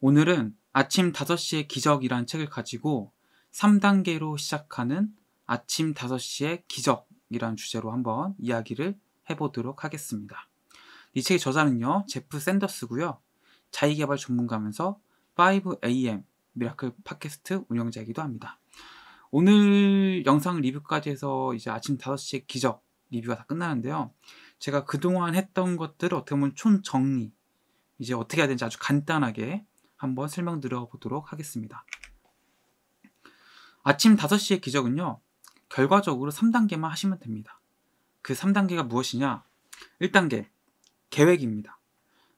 오늘은 아침 5시의 기적이란 책을 가지고 3단계로 시작하는 아침 5시의 기적이란 주제로 한번 이야기를 해보도록 하겠습니다. 이 책의 저자는요, 제프 샌더스고요. 자기개발 전문가면서 5am 미라클 팟캐스트 운영자이기도 합니다. 오늘 영상 리뷰까지 해서 이제 아침 5시의 기적 리뷰가 다 끝나는데요. 제가 그동안 했던 것들을 어떻게 보면 총 정리, 이제 어떻게 해야 되는지 아주 간단하게 한번 설명드려 보도록 하겠습니다. 아침 5시의 기적은요. 결과적으로 3단계만 하시면 됩니다. 그 3단계가 무엇이냐? 1단계 계획입니다.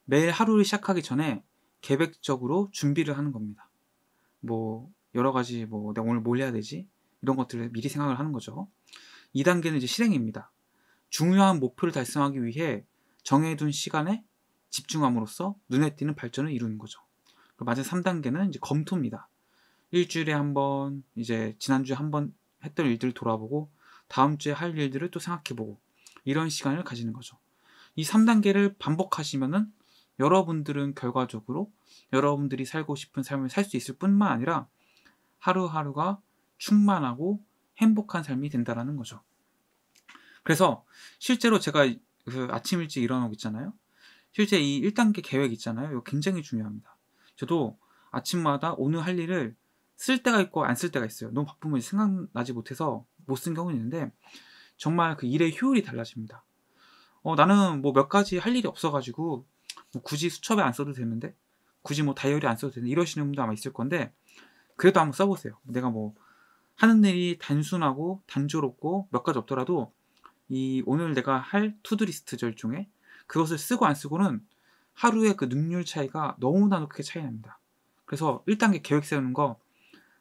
매일 하루를 시작하기 전에 계획적으로 준비를 하는 겁니다. 뭐 여러 가지 뭐 내가 오늘 뭘 해야 되지? 이런 것들을 미리 생각을 하는 거죠. 2단계는 이제 실행입니다. 중요한 목표를 달성하기 위해 정해둔 시간에 집중함으로써 눈에 띄는 발전을 이루는 거죠. 그 마지막 3단계는 이제 검토입니다. 일주일에 한 번, 이제 지난주에 한 번 했던 일들을 돌아보고 다음 주에 할 일들을 또 생각해보고 이런 시간을 가지는 거죠. 이 3단계를 반복하시면은 여러분들은 결과적으로 여러분들이 살고 싶은 삶을 살 수 있을 뿐만 아니라 하루하루가 충만하고 행복한 삶이 된다라는 거죠. 그래서 실제로 제가 그 아침 일찍 일어나고 있잖아요. 실제 이 1단계 계획 있잖아요. 이거 굉장히 중요합니다. 저도 아침마다 오늘 할 일을 쓸 때가 있고 안 쓸 때가 있어요. 너무 바쁘면 생각나지 못해서 못 쓴 경우는 있는데 정말 그 일의 효율이 달라집니다. 어, 나는 뭐 몇 가지 할 일이 없어가지고 뭐 굳이 수첩에 안 써도 되는데 굳이 뭐 다이어리 안 써도 되는데 이러시는 분도 아마 있을 건데 그래도 한번 써보세요. 내가 뭐 하는 일이 단순하고 단조롭고 몇 가지 없더라도 이 오늘 내가 할 투두리스트 절 중에 그것을 쓰고 안 쓰고는 하루에 그 능률 차이가 너무나도 크게 차이 납니다. 그래서 1단계 계획 세우는 거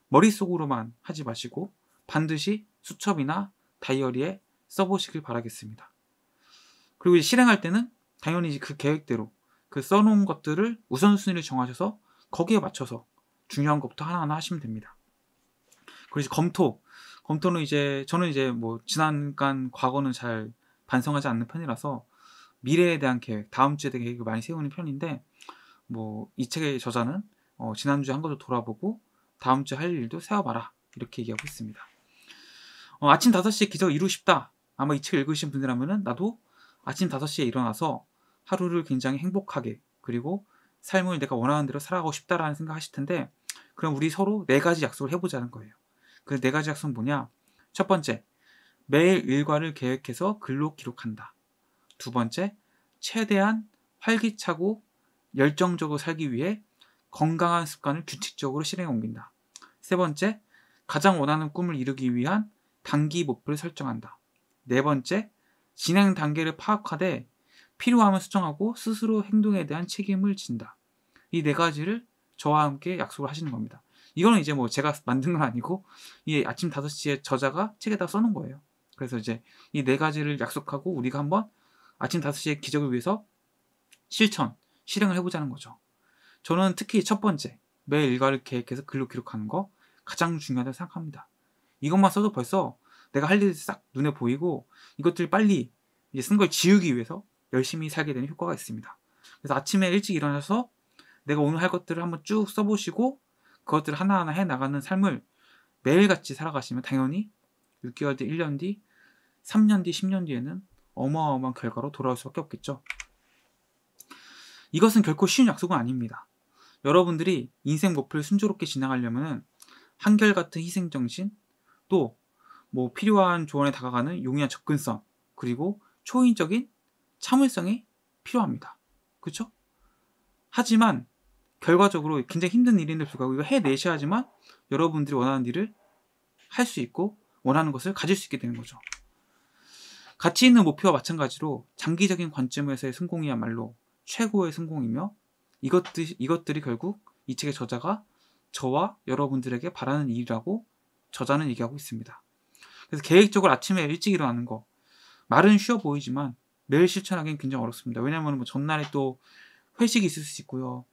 머릿속으로만 하지 마시고 반드시 수첩이나 다이어리에 써보시길 바라겠습니다. 그리고 실행할 때는 당연히 그 계획대로 그 써놓은 것들을 우선순위를 정하셔서 거기에 맞춰서 중요한 것부터 하나하나 하시면 됩니다. 그리고 이제 검토. 검토는 이제 저는 이제 뭐 지난간 과거는 잘 반성하지 않는 편이라서 미래에 대한 계획, 다음 주에 대한 계획을 많이 세우는 편인데 뭐 이 책의 저자는 어, 지난주에 한 것도 돌아보고 다음 주에 할 일도 세워봐라 이렇게 얘기하고 있습니다. 어, 아침 5시에 기적 이루고 싶다. 아마 이책 읽으신 분이라면 나도 아침 5시에 일어나서 하루를 굉장히 행복하게 그리고 삶을 내가 원하는 대로 살아가고 싶다라는 생각하실 텐데 그럼 우리 서로 네 가지 약속을 해보자는 거예요. 그 네 가지 약속은 뭐냐? 첫 번째, 매일 일과를 계획해서 글로 기록한다. 두 번째, 최대한 활기차고 열정적으로 살기 위해 건강한 습관을 규칙적으로 실행해 옮긴다. 세 번째, 가장 원하는 꿈을 이루기 위한 단기 목표를 설정한다. 네 번째, 진행 단계를 파악하되 필요하면 수정하고 스스로 행동에 대한 책임을 진다. 이 네 가지를 저와 함께 약속을 하시는 겁니다. 이거는 이제 뭐 제가 만든 건 아니고 이 아침 5시에 저자가 책에다 써놓은 거예요. 그래서 이제 이 네 가지를 약속하고 우리가 한번 아침 5시에 기적을 위해서 실천, 실행을 해보자는 거죠. 저는 특히 첫 번째, 매일 일과를 계획해서 글로 기록하는 거 가장 중요하다고 생각합니다. 이것만 써도 벌써 내가 할 일이 싹 눈에 보이고 이것들 빨리 쓴 걸 지우기 위해서 열심히 살게 되는 효과가 있습니다. 그래서 아침에 일찍 일어나서 내가 오늘 할 것들을 한번 쭉 써보시고 그것들을 하나하나 해 나가는 삶을 매일같이 살아가시면 당연히 6개월 뒤, 1년 뒤, 3년 뒤, 10년 뒤에는 어마어마한 결과로 돌아올 수밖에 없겠죠. 이것은 결코 쉬운 약속은 아닙니다. 여러분들이 인생 목표를 순조롭게 지나가려면 한결같은 희생정신, 또 뭐 필요한 조언에 다가가는 용이한 접근성, 그리고 초인적인 참을성이 필요합니다. 그렇죠? 하지만 결과적으로 굉장히 힘든 일인데 불구하고 이거 해내셔야지만 여러분들이 원하는 일을 할 수 있고 원하는 것을 가질 수 있게 되는 거죠. 가치 있는 목표와 마찬가지로 장기적인 관점에서의 성공이야말로 최고의 성공이며 이것들, 이것들이 결국 이 책의 저자가 저와 여러분들에게 바라는 일이라고 저자는 얘기하고 있습니다. 그래서 계획적으로 아침에 일찍 일어나는 거 말은 쉬워 보이지만 매일 실천하기는 굉장히 어렵습니다. 왜냐하면 뭐 전날에 또 회식이 있을 수 있고요.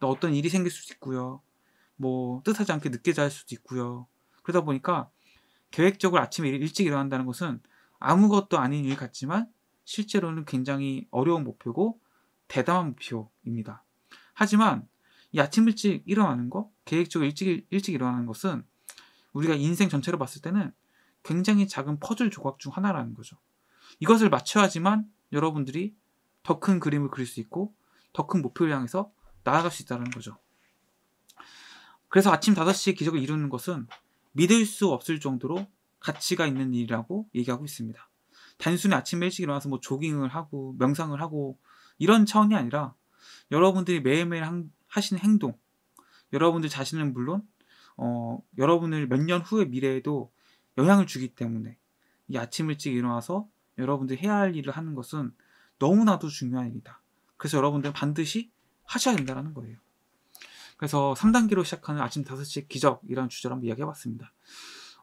또 어떤 일이 생길 수도 있고요. 뭐 뜻하지 않게 늦게 잘 수도 있고요. 그러다 보니까 계획적으로 아침에 일찍 일어난다는 것은 아무것도 아닌 일 같지만 실제로는 굉장히 어려운 목표고 대담한 목표입니다. 하지만 이 아침 일찍 일어나는 거, 계획적으로 일찍, 일찍 일어나는 것은 우리가 인생 전체로 봤을 때는 굉장히 작은 퍼즐 조각 중 하나라는 거죠. 이것을 맞춰야지만 여러분들이 더 큰 그림을 그릴 수 있고 더 큰 목표를 향해서 나아갈 수 있다는 거죠. 그래서 아침 5시에 기적을 이루는 것은 믿을 수 없을 정도로 가치가 있는 일이라고 얘기하고 있습니다. 단순히 아침에 일찍 일어나서 뭐 조깅을 하고 명상을 하고 이런 차원이 아니라 여러분들이 매일매일 하시는 행동, 여러분들 자신은 물론 어, 여러분을 몇 년 후의 미래에도 영향을 주기 때문에 이 아침 일찍 일어나서 여러분들이 해야 할 일을 하는 것은 너무나도 중요한 일이다. 그래서 여러분들 반드시 하셔야 된다는 거예요. 그래서 3단계로 시작하는 아침 5시의 기적이라는 주제로 한번 이야기해봤습니다.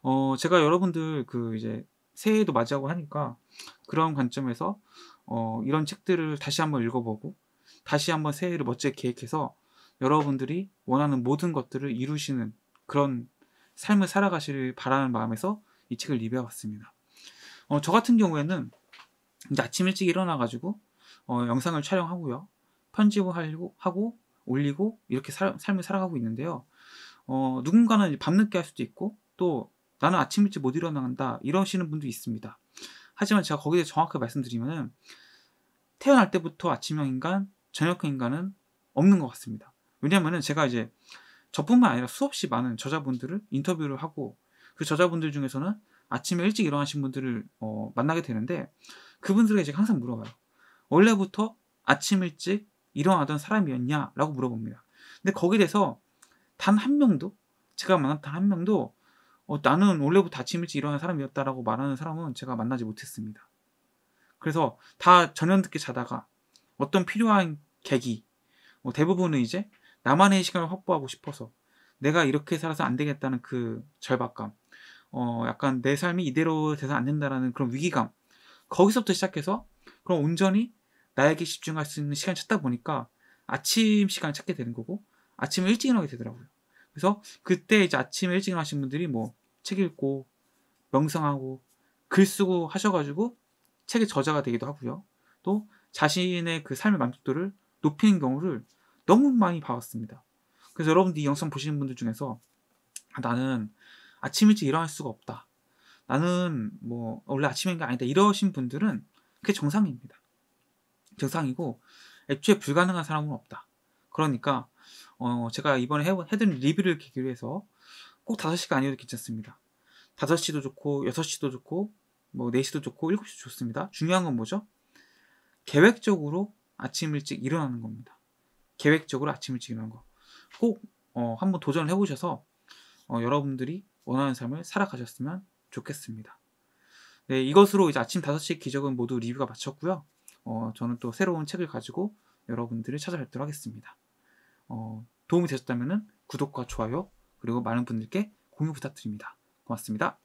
어, 제가 여러분들 그 이제 새해도 맞이하고 하니까 그런 관점에서 어, 이런 책들을 다시 한번 읽어보고 다시 한번 새해를 멋지게 계획해서 여러분들이 원하는 모든 것들을 이루시는 그런 삶을 살아가시길 바라는 마음에서 이 책을 리뷰해봤습니다. 어, 저 같은 경우에는 이제 아침 일찍 일어나가지고 어, 영상을 촬영하고요. 편집 하려고 하고 올리고 이렇게 살, 삶을 살아가고 있는데요. 어, 누군가는 밤늦게 할 수도 있고 또 나는 아침 일찍 못 일어난다 이러시는 분도 있습니다. 하지만 제가 거기에 정확하게 말씀드리면은 태어날 때부터 아침형 인간, 저녁형 인간은 없는 것 같습니다. 왜냐하면은 제가 이제 저뿐만 아니라 수없이 많은 저자분들을 인터뷰를 하고 그 저자분들 중에서는 아침에 일찍 일어나신 분들을 어, 만나게 되는데 그분들에게 제가 항상 물어봐요. 원래부터 아침 일찍 일어나던 사람이었냐라고 물어봅니다. 근데 거기에 대해서 단 한 명도 제가 만났던한 명도 어, 나는 원래부터 다침 일찍 일어난 사람이었다라고 말하는 사람은 제가 만나지 못했습니다. 그래서 다 전현 듣게 자다가 어떤 필요한 계기, 뭐 대부분은 이제 나만의 시간을 확보하고 싶어서 내가 이렇게 살아서 안 되겠다는 그 절박감, 어, 약간 내 삶이 이대로 돼서 안 된다라는 그런 위기감, 거기서부터 시작해서 그럼 온전히 나에게 집중할 수 있는 시간 찾다 보니까 아침 시간을 찾게 되는 거고 아침에 일찍 일어나게 되더라고요. 그래서 그때 이제 아침에 일찍 일어나신 분들이 뭐 책 읽고 명상하고 글 쓰고 하셔가지고 책의 저자가 되기도 하고요. 또 자신의 그 삶의 만족도를 높이는 경우를 너무 많이 봐왔습니다. 그래서 여러분들 이 영상 보시는 분들 중에서 아, 나는 아침 일찍 일어날 수가 없다. 나는 뭐 원래 아침인 게 아니다 이러신 분들은 그게 정상입니다. 정상이고 애초에 불가능한 사람은 없다. 그러니까 어, 제가 이번에 해, 해드린 리뷰를 기기로 해서 꼭 5시가 아니어도 괜찮습니다. 5시도 좋고 6시도 좋고 뭐 4시도 좋고 7시도 좋습니다. 중요한 건 뭐죠? 계획적으로 아침 일찍 일어나는 겁니다. 계획적으로 아침 일찍 일어나는 거. 꼭 어, 한번 도전을 해보셔서 어, 여러분들이 원하는 삶을 살아가셨으면 좋겠습니다. 네, 이것으로 이제 아침 5시 기적은 모두 리뷰가 마쳤고요. 어, 저는 또 새로운 책을 가지고 여러분들을 찾아뵙도록 하겠습니다. 어, 도움이 되셨다면 구독과 좋아요 그리고 많은 분들께 공유 부탁드립니다. 고맙습니다.